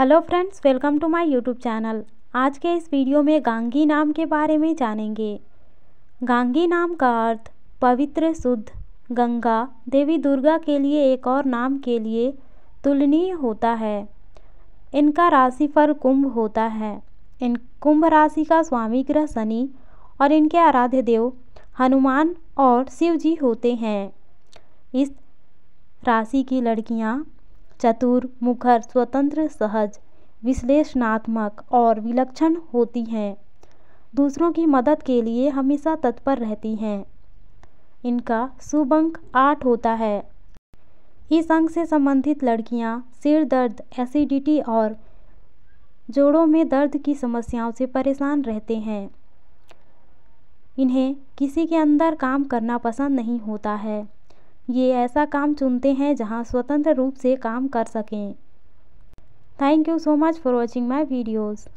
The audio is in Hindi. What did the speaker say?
hello friends welcome to my YouTube channel आज के इस वीडियो में गांगी नाम के बारे में जानेंगे गांगी नाम का अर्थ पवित्र शुद्ध गंगा देवी दुर्गा के लिए एक और नाम के लिए तुलनीय होता है इनका राशिफल कुंभ होता है इन कुंभ राशि का स्वामी ग्रह शनि और इनके आराध्य देव हनुमान और शिव जी होते हैं इस राशि की लड़कियाँ चतुर मुखर स्वतंत्र सहज विश्लेषणात्मक और विलक्षण होती हैं दूसरों की मदद के लिए हमेशा तत्पर रहती हैं इनका शुभ अंक आठ होता है इस अंक से संबंधित लड़कियां सिर दर्द एसिडिटी और जोड़ों में दर्द की समस्याओं से परेशान रहते हैं इन्हें किसी के अंदर काम करना पसंद नहीं होता है ये ऐसा काम चुनते हैं जहाँ स्वतंत्र रूप से काम कर सकें thank you so much for watching my videos